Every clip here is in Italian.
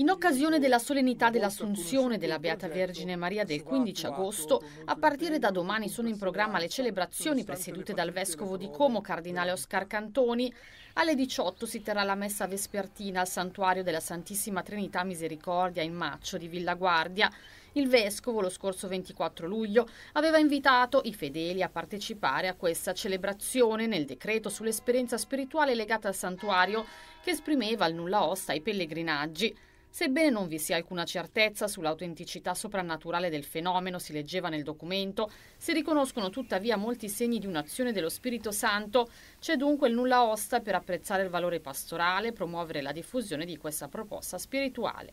In occasione della solennità dell'Assunzione della Beata Vergine Maria del 15 agosto, a partire da domani sono in programma le celebrazioni presiedute dal Vescovo di Como, Cardinale Oscar Cantoni. Alle 18 si terrà la messa vespertina al Santuario della Santissima Trinità Misericordia in Maccio di Villa Guardia. Il vescovo lo scorso 24 luglio aveva invitato i fedeli a partecipare a questa celebrazione nel decreto sull'esperienza spirituale legata al santuario che esprimeva il nulla osta ai pellegrinaggi. Sebbene non vi sia alcuna certezza sull'autenticità soprannaturale del fenomeno, si leggeva nel documento, si riconoscono tuttavia molti segni di un'azione dello Spirito Santo, c'è dunque il nulla osta per apprezzare il valore pastorale e promuovere la diffusione di questa proposta spirituale.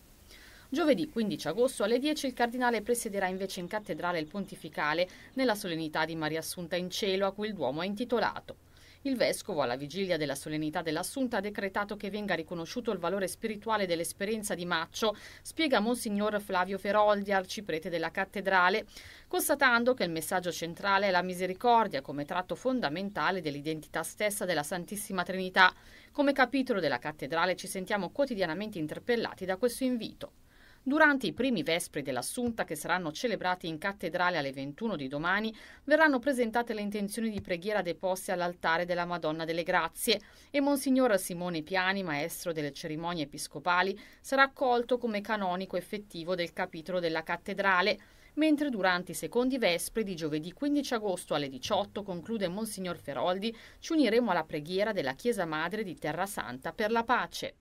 Giovedì 15 agosto alle 10 il cardinale presiederà invece in cattedrale il pontificale nella solennità di Maria Assunta in cielo a cui il Duomo è intitolato. Il vescovo, alla vigilia della solennità dell'Assunta, ha decretato che venga riconosciuto il valore spirituale dell'esperienza di Maccio, spiega Monsignor Flavio Feroldi, arciprete della cattedrale, constatando che il messaggio centrale è la misericordia come tratto fondamentale dell'identità stessa della Santissima Trinità. Come capitolo della cattedrale ci sentiamo quotidianamente interpellati da questo invito. Durante i primi vespri dell'Assunta, che saranno celebrati in cattedrale alle 21 di domani, verranno presentate le intenzioni di preghiera deposte all'altare della Madonna delle Grazie e Monsignor Simone Piani, maestro delle cerimonie episcopali, sarà accolto come canonico effettivo del capitolo della cattedrale mentre durante i secondi vespri di giovedì 15 agosto alle 18 conclude Monsignor Feroldi, ci uniremo alla preghiera della Chiesa Madre di Terra Santa per la pace.